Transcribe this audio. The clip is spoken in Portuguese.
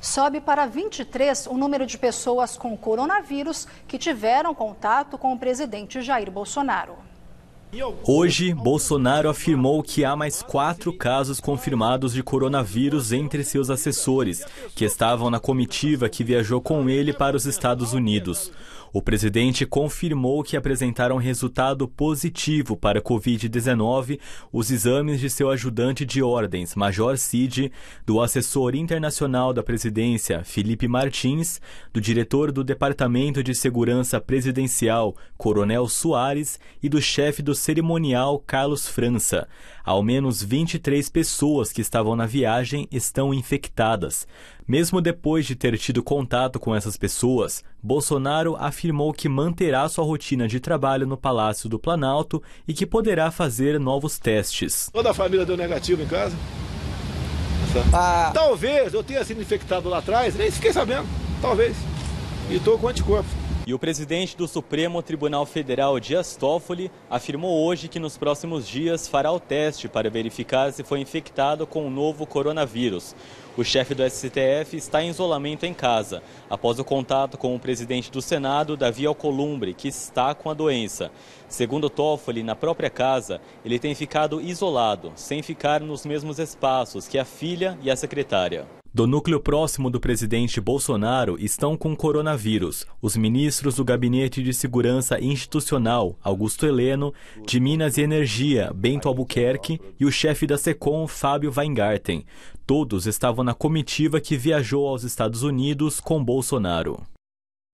sobe para 23 o número de pessoas com coronavírus que tiveram contato com o presidente Jair Bolsonaro. Hoje, Bolsonaro afirmou que há mais quatro casos confirmados de coronavírus entre seus assessores, que estavam na comitiva que viajou com ele para os Estados Unidos. O presidente confirmou que apresentaram resultado positivo para Covid-19 os exames de seu ajudante de ordens, Major Cid, do assessor internacional da presidência, Felipe Martins, do diretor do Departamento de Segurança Presidencial, Coronel Soares, e do chefe do cerimonial Carlos França. Ao menos 23 pessoas que estavam na viagem estão infectadas. Mesmo depois de ter tido contato com essas pessoas, Bolsonaro afirmou que manterá sua rotina de trabalho no Palácio do Planalto e que poderá fazer novos testes. Toda a família deu negativo em casa. Ah. Talvez eu tenha sido infectado lá atrás, nem fiquei sabendo. Talvez. E estou com anticorpos. E o presidente do Supremo Tribunal Federal, Dias Toffoli, afirmou hoje que nos próximos dias fará o teste para verificar se foi infectado com o novo coronavírus. O chefe do STF está em isolamento em casa, após o contato com o presidente do Senado, Davi Alcolumbre, que está com a doença. Segundo Toffoli, na própria casa, ele tem ficado isolado, sem ficar nos mesmos espaços que a filha e a secretária do núcleo próximo do presidente Bolsonaro estão com coronavírus os ministros do Gabinete de Segurança Institucional, Augusto Heleno, de Minas e Energia, Bento Albuquerque, e o chefe da SECOM, Fábio Weingarten. Todos estavam na comitiva que viajou aos Estados Unidos com Bolsonaro.